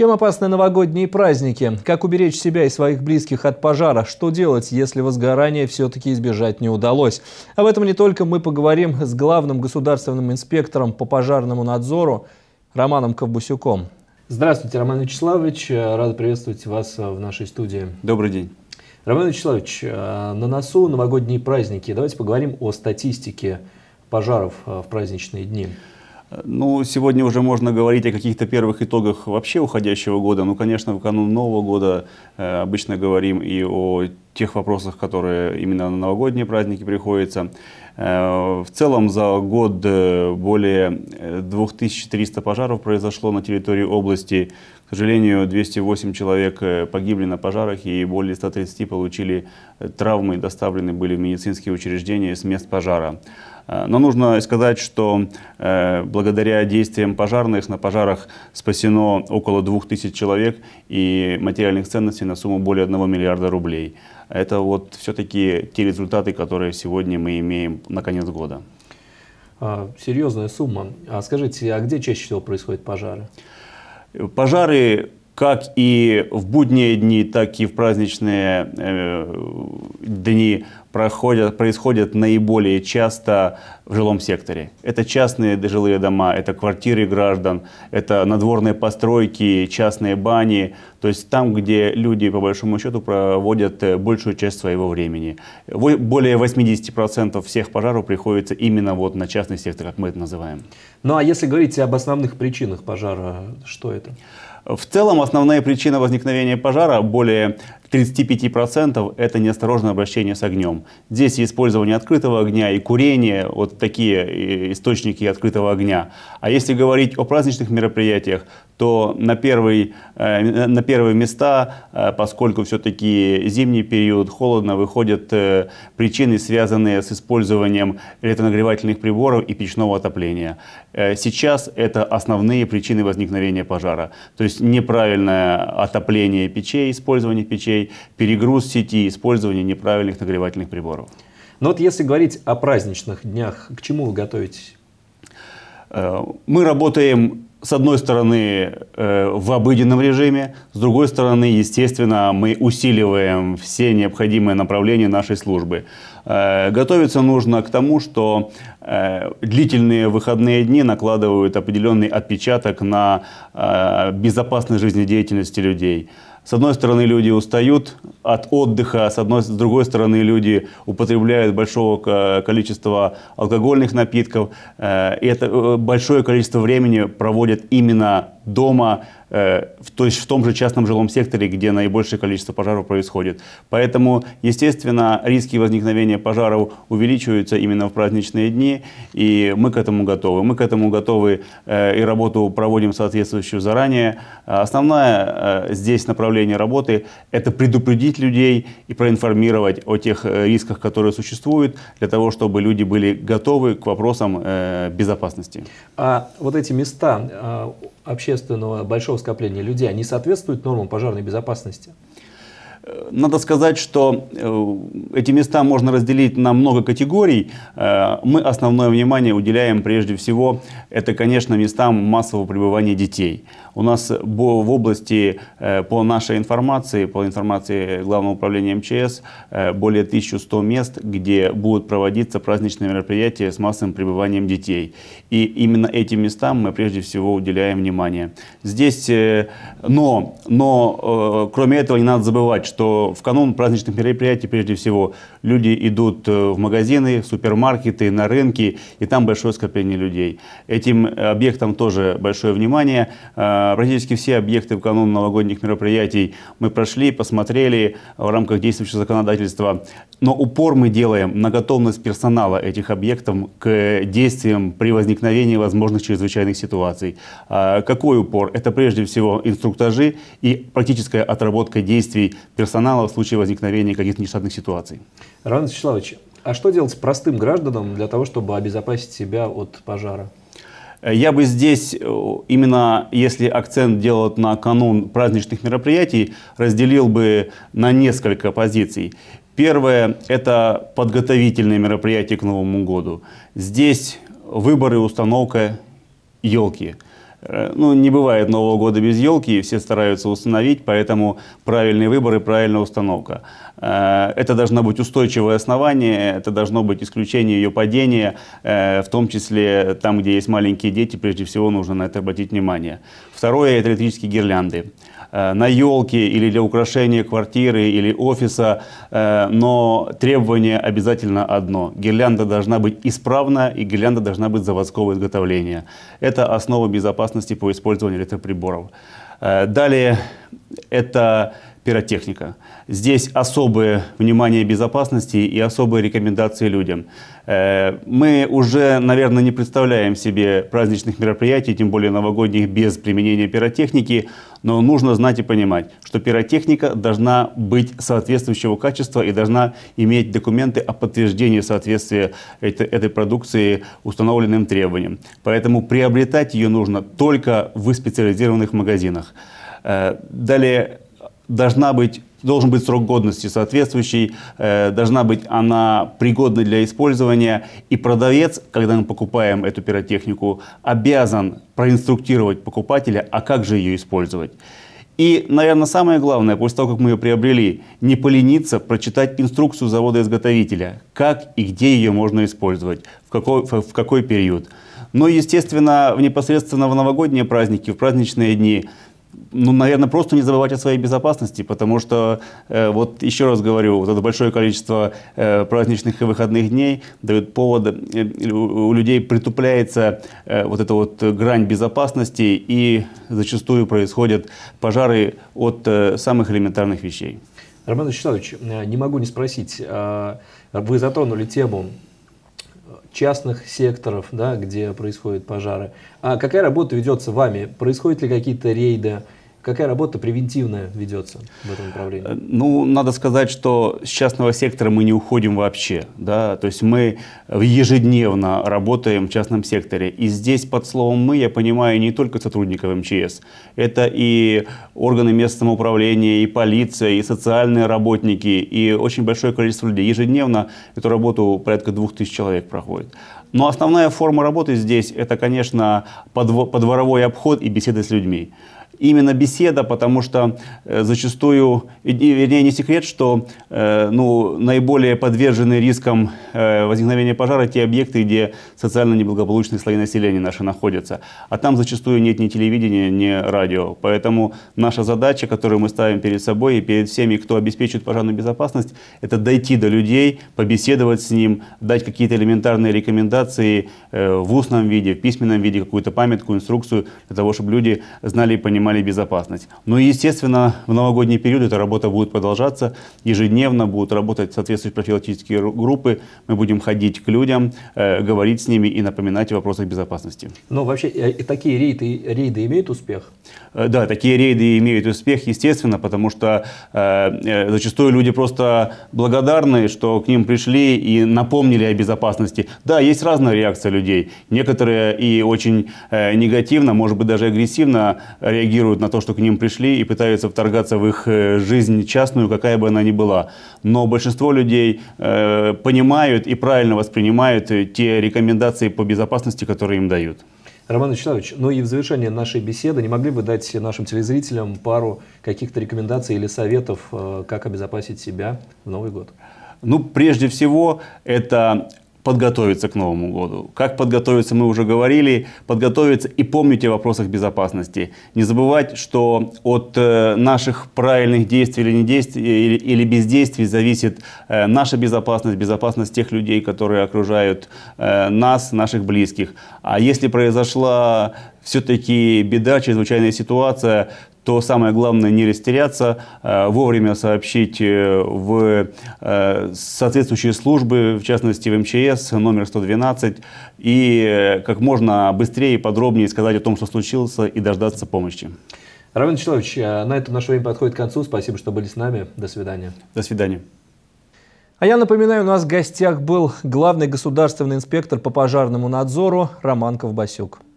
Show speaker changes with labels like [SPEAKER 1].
[SPEAKER 1] Чем опасны новогодние праздники? Как уберечь себя и своих близких от пожара? Что делать, если возгорание все-таки избежать не удалось? Об этом не только мы поговорим с главным государственным инспектором по пожарному надзору Романом Ковбусюком. Здравствуйте, Роман Вячеславович. рад приветствовать вас в нашей студии. Добрый день. Роман Вячеславович, э, на носу новогодние праздники. Давайте поговорим о статистике пожаров э, в праздничные дни.
[SPEAKER 2] Ну, сегодня уже можно говорить о каких-то первых итогах вообще уходящего года. Ну, конечно, в канун Нового года э, обычно говорим и о тех вопросах, которые именно на новогодние праздники приходятся. Э, в целом за год э, более 2300 э, пожаров произошло на территории области. К сожалению, 208 человек погибли на пожарах и более 130 получили травмы и доставлены были в медицинские учреждения с мест пожара. Э, но нужно сказать, что э, благодаря действиям пожарных на пожарах спасено около 2000 человек и материальных ценностей на сумму более 1 миллиарда рублей. Это вот все-таки те результаты, которые сегодня мы имеем на конец года.
[SPEAKER 1] А, серьезная сумма. А скажите, а где чаще всего происходят пожары?
[SPEAKER 2] Пожары как и в будние дни, так и в праздничные э, дни проходят, происходят наиболее часто в жилом секторе. Это частные жилые дома, это квартиры граждан, это надворные постройки, частные бани, то есть там, где люди, по большому счету, проводят э, большую часть своего времени. Более 80% всех пожаров приходится именно вот на частный сектор, как мы это называем.
[SPEAKER 1] Ну а если говорить об основных причинах
[SPEAKER 2] пожара, что это? В целом основная причина возникновения пожара более 35% это неосторожное обращение с огнем. Здесь и использование открытого огня, и курение, вот такие э, источники открытого огня. А если говорить о праздничных мероприятиях, то на, первый, э, на первые места, э, поскольку все-таки зимний период, холодно, выходят причины, связанные с использованием электронагревательных приборов и печного отопления. Сейчас это основные причины возникновения пожара. То есть неправильное отопление печей, использование печей, пользователей, перегруз сети, использование неправильных нагревательных приборов.
[SPEAKER 1] Но ну вот если говорить о праздничных днях, к чему вы готовитесь?
[SPEAKER 2] Э, мы работаем с одной стороны, э, в обыденном режиме, с другой стороны, естественно, мы усиливаем все необходимые направления нашей службы. Э, готовиться нужно к тому, что длительные выходные дни накладывают определенный отпечаток на безопасность жизнедеятельности людей. С одной стороны, люди устают от отдыха, с, одной, с другой стороны, люди употребляют большого количества алкогольных напитков, э, и это э, большое количество времени проводят именно дома, э, в, то есть в том же частном жилом секторе, где наибольшее количество пожаров происходит. Поэтому, естественно, риски возникновения пожаров увеличиваются именно в праздничные дни, и мы к этому готовы. Мы к этому готовы э, и работу проводим соответствующую заранее. Основное э, здесь направление работы – это предупредить людей и проинформировать о тех э, рисках, которые существуют, для того, чтобы люди были готовы к вопросам э, безопасности.
[SPEAKER 1] А вот эти места, а, общественного большого скопления людей, они соответствуют нормам пожарной безопасности?
[SPEAKER 2] Надо сказать, что э, эти места можно разделить на много категорий. Э, мы основное внимание уделяем прежде всего, это, конечно, местам массового пребывания детей. У нас в области, э, по нашей информации, по информации Главного управления МЧС, более 1100 мест, где будут проводиться праздничные мероприятия с массовым пребыванием детей. И именно этим местам мы прежде всего уделяем внимание. Здесь, но, но кроме этого не надо забывать, что что в канун праздничных мероприятий, прежде всего, люди идут э, в магазины, супермаркеты, на рынки, и там большое скопление людей. Этим объектам тоже большое внимание. Э, практически все объекты в канун новогодних мероприятий мы прошли, посмотрели в рамках действующего законодательства. Но упор мы делаем на готовность персонала этих объектов к действиям при возникновении возможных чрезвычайных ситуаций. Э, какой упор? Это прежде всего инструктажи и практическая отработка действий персонала в случае возникновения каких-то нештатных ситуаций.
[SPEAKER 1] Роман Вячеславович, а что делать с простым гражданам для того, чтобы обезопасить себя от пожара?
[SPEAKER 2] Я бы здесь, э, именно если акцент делать на канун праздничных мероприятий, разделил бы на несколько позиций. Первое – это подготовительные мероприятия к Новому году. Здесь выборы, установка елки. Э, ну, не бывает Нового года без елки, все стараются установить, поэтому правильные выборы, правильная установка. Э, это должно быть устойчивое основание, это должно быть исключение ее падения, э, в том числе там, где есть маленькие дети, прежде всего нужно на это обратить внимание. Второе – это электрические гирлянды э, на елке или для украшения квартиры или офиса, но требование обязательно одно. Гирлянда должна быть исправна и гирлянда должна быть заводского изготовления. Это основа безопасности по использованию электроприборов. Далее это пиротехника. Здесь особое внимание безопасности и особые рекомендации людям. Э, мы уже, наверное, не представляем себе праздничных мероприятий, тем более новогодних, без применения пиротехники, но нужно знать и понимать, что пиротехника должна быть соответствующего качества и должна иметь документы о подтверждении соответствия этой, продукции установленным требованиям. Поэтому приобретать ее нужно только в специализированных магазинах. Э, далее, должна быть должен быть срок годности соответствующий, э, должна быть она пригодна для использования, и продавец, когда мы покупаем эту пиротехнику, обязан проинструктировать покупателя, а как же ее использовать. И, наверное, самое главное, после того, как мы ее приобрели, не полениться прочитать инструкцию завода-изготовителя, как и где ее можно использовать, в какой, в какой период. Но, естественно, в непосредственно в новогодние праздники, в праздничные дни – ну, наверное, просто не забывать о своей безопасности, потому что, э, вот еще раз говорю, вот это большое количество э, праздничных и выходных дней дает повод, э, у, людей притупляется э, вот эта вот грань безопасности, и зачастую происходят пожары от э, самых элементарных вещей.
[SPEAKER 1] Роман Вячеславович, э, не могу не спросить, а вы затронули тему частных секторов, да, где происходят пожары. А какая работа ведется вами? Происходят ли какие-то рейды? Какая работа превентивная ведется в этом направлении?
[SPEAKER 2] Э, ну, надо сказать, что с частного сектора мы не уходим вообще. Да? То есть мы э, ежедневно работаем в частном секторе. И здесь под словом «мы» я понимаю не только сотрудников МЧС. Это и органы местного управления, и полиция, и социальные работники, и очень большое количество людей. Ежедневно эту работу порядка двух тысяч человек проходит. Но основная форма работы здесь – это, конечно, подворовой обход и беседы с людьми именно беседа, потому что э, зачастую, вернее, не секрет, что э, ну, наиболее подвержены рискам э, возникновения пожара те объекты, где социально неблагополучные слои населения наши находятся. А там зачастую нет ни телевидения, ни радио. Поэтому наша задача, которую мы ставим перед собой и перед всеми, кто обеспечивает пожарную безопасность, это дойти до людей, побеседовать с ним, дать какие-то элементарные рекомендации э, в устном виде, в письменном виде, какую-то памятку, инструкцию, для того, чтобы люди знали и понимали, поднимали безопасность. Но естественно, в новогодний период эта работа будет продолжаться. Ежедневно будут работать соответствующие профилактические группы. Мы будем ходить к людям, э, говорить с ними и напоминать о вопросах безопасности.
[SPEAKER 1] Но вообще э, такие рейды, рейды имеют успех?
[SPEAKER 2] Э, да, такие рейды имеют успех, естественно, потому что э, э, зачастую люди просто благодарны, что к ним пришли и напомнили о безопасности. Да, есть разная реакция людей. Некоторые и очень э, негативно, может быть, даже агрессивно реагируют реагируют на то, что к ним пришли и пытаются вторгаться в их э, жизнь частную, какая бы она ни была. Но большинство людей э, понимают и правильно воспринимают э, те рекомендации по безопасности, которые им дают.
[SPEAKER 1] Роман Вячеславович, ну и в завершение нашей беседы, не могли бы дать нашим телезрителям пару каких-то рекомендаций или советов, э, как обезопасить себя в Новый год?
[SPEAKER 2] Ну, прежде всего, это подготовиться к Новому году. Как подготовиться, мы уже говорили. Подготовиться и помните о вопросах безопасности. Не забывать, что от э, наших правильных действий или, недействий, или, бездействий зависит э, наша безопасность, безопасность тех людей, которые окружают э, нас, наших близких. А если произошла все-таки беда, чрезвычайная ситуация, то самое главное не растеряться, а вовремя сообщить э, в э, соответствующие службы, в частности в МЧС, номер 112, и э, как можно быстрее и подробнее сказать о том, что случилось, и дождаться помощи.
[SPEAKER 1] Равен Вячеславович, на этом наше время подходит к концу. Спасибо, что были с нами. До свидания. До свидания. А я напоминаю, у нас в гостях был главный государственный инспектор по пожарному надзору Роман Ковбасюк.